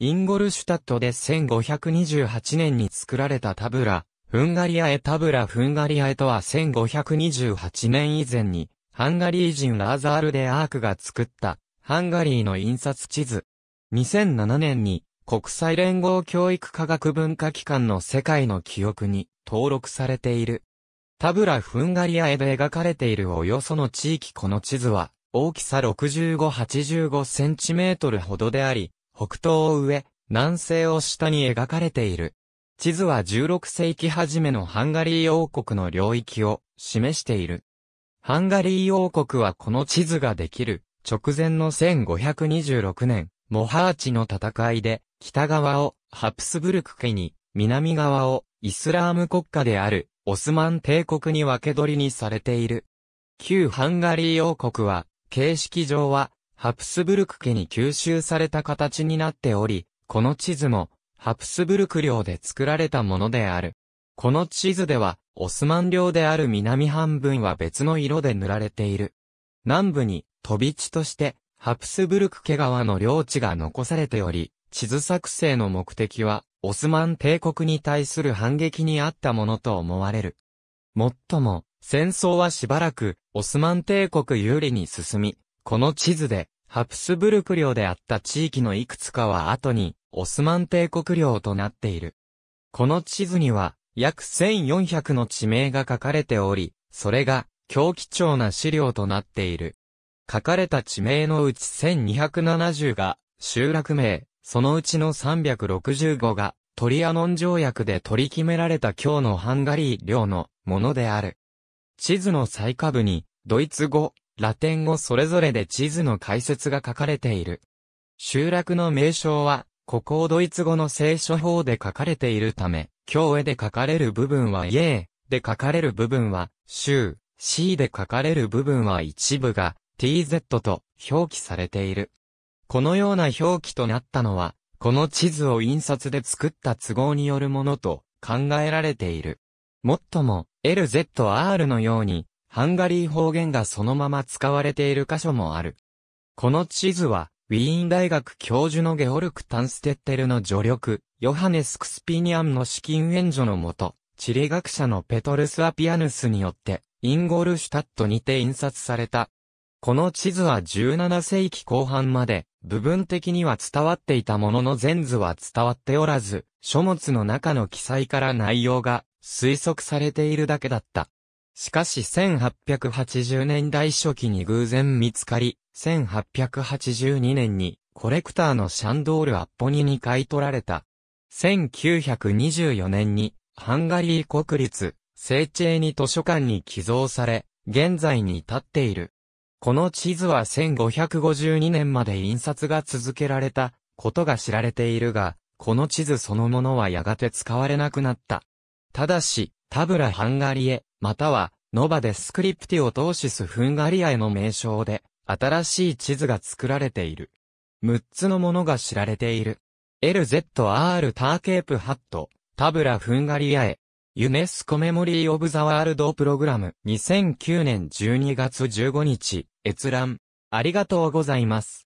インゴルシュタットで1528年に作られたタブラ、フンガリアエタブラフンガリアエとは1528年以前に、ハンガリー人ラーザール・デ・アークが作った、ハンガリーの印刷地図。2007年に、国際連合教育科学文化機関の世界の記憶に登録されている。タブラ・フンガリアへで描かれているおよその地域この地図は、大きさ65-85センチメートルほどであり、北東を上、南西を下に描かれている。地図は16世紀初めのハンガリー王国の領域を示している。ハンガリー王国はこの地図ができる直前の1526年、モハーチの戦いで北側をハプスブルク家に、南側をイスラーム国家であるオスマン帝国に分け取りにされている。旧ハンガリー王国は形式上はハプスブルク家に吸収された形になっており、この地図も、ハプスブルク領で作られたものである。この地図では、オスマン領である南半分は別の色で塗られている。南部に、飛び地として、ハプスブルク家側の領地が残されており、地図作成の目的は、オスマン帝国に対する反撃にあったものと思われる。もっとも、戦争はしばらく、オスマン帝国有利に進み、この地図で、ハプスブルク領であった地域のいくつかは後に、オスマン帝国領となっている。この地図には、約1400の地名が書かれており、それが、狂気調な資料となっている。書かれた地名のうち1270が、集落名、そのうちの365が、トリアノン条約で取り決められた今日のハンガリー領のものである。地図の最下部に、ドイツ語、ラテン語それぞれで地図の解説が書かれている。集落の名称は、ここをドイツ語の聖書法で書かれているため、日絵で書かれる部分はイーで書かれる部分は、州、C で書かれる部分は一部が TZ と表記されている。このような表記となったのは、この地図を印刷で作った都合によるものと考えられている。もっとも、LZR のように、ハンガリー方言がそのまま使われている箇所もある。この地図は、ウィーン大学教授のゲオルク・タンステッテルの助力、ヨハネス・クスピニアンの資金援助のもと、地理学者のペトルス・アピアヌスによって、インゴルシュタットにて印刷された。この地図は17世紀後半まで、部分的には伝わっていたものの全図は伝わっておらず、書物の中の記載から内容が推測されているだけだった。しかし1880年代初期に偶然見つかり、1882年にコレクターのシャンドール・アッポニに買い取られた。1924年にハンガリー国立聖地に図書館に寄贈され、現在に至っている。この地図は1552年まで印刷が続けられたことが知られているが、この地図そのものはやがて使われなくなった。ただし、タブラ・ハンガリエまたは、ノバデスクリプティオトーシス・フンガリアへの名称で、新しい地図が作られている。6つのものが知られている。LZR ターケープハット、タブラ・フンガリアへ。ユネスコメモリー・オブ・ザ・ワールド・プログラム2009年12月15日、閲覧。ありがとうございます。